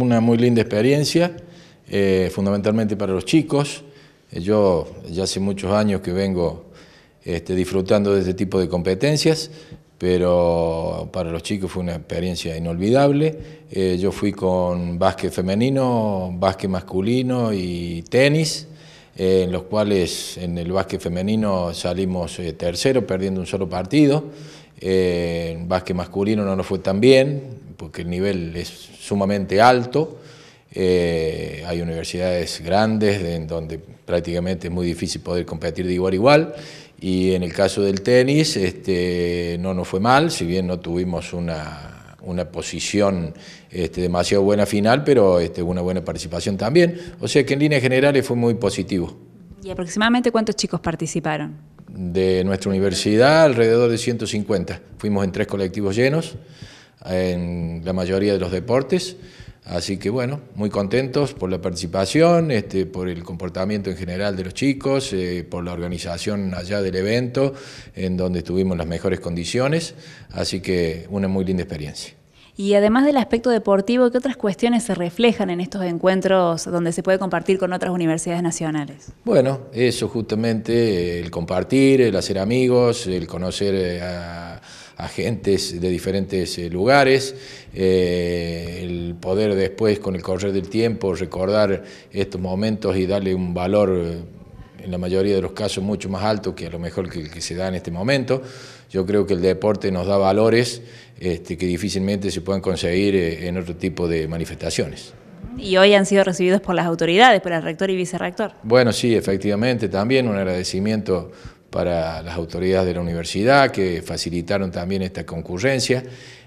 una muy linda experiencia, eh, fundamentalmente para los chicos. Eh, yo ya hace muchos años que vengo este, disfrutando de este tipo de competencias, pero para los chicos fue una experiencia inolvidable. Eh, yo fui con básquet femenino, básquet masculino y tenis, en los cuales en el básquet femenino salimos tercero, perdiendo un solo partido. en básquet masculino no nos fue tan bien, porque el nivel es sumamente alto. Eh, hay universidades grandes en donde prácticamente es muy difícil poder competir de igual a igual. Y en el caso del tenis, este, no nos fue mal, si bien no tuvimos una, una posición este, demasiado buena final, pero este, una buena participación también. O sea que en líneas generales fue muy positivo. ¿Y aproximadamente cuántos chicos participaron? De nuestra universidad, alrededor de 150. Fuimos en tres colectivos llenos en la mayoría de los deportes. Así que bueno, muy contentos por la participación, este, por el comportamiento en general de los chicos, eh, por la organización allá del evento, en donde tuvimos las mejores condiciones. Así que una muy linda experiencia. Y además del aspecto deportivo, ¿qué otras cuestiones se reflejan en estos encuentros donde se puede compartir con otras universidades nacionales? Bueno, eso justamente, el compartir, el hacer amigos, el conocer eh, a agentes de diferentes eh, lugares, eh, el poder después con el correr del tiempo recordar estos momentos y darle un valor eh, en la mayoría de los casos mucho más alto que a lo mejor que, que se da en este momento. Yo creo que el deporte nos da valores este, que difícilmente se pueden conseguir en otro tipo de manifestaciones. Y hoy han sido recibidos por las autoridades, por el rector y vicerrector. Bueno, sí, efectivamente, también un agradecimiento para las autoridades de la universidad que facilitaron también esta concurrencia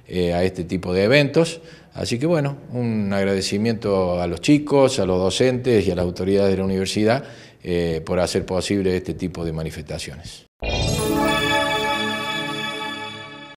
eh, a este tipo de eventos. Así que bueno, un agradecimiento a los chicos, a los docentes y a las autoridades de la universidad eh, por hacer posible este tipo de manifestaciones.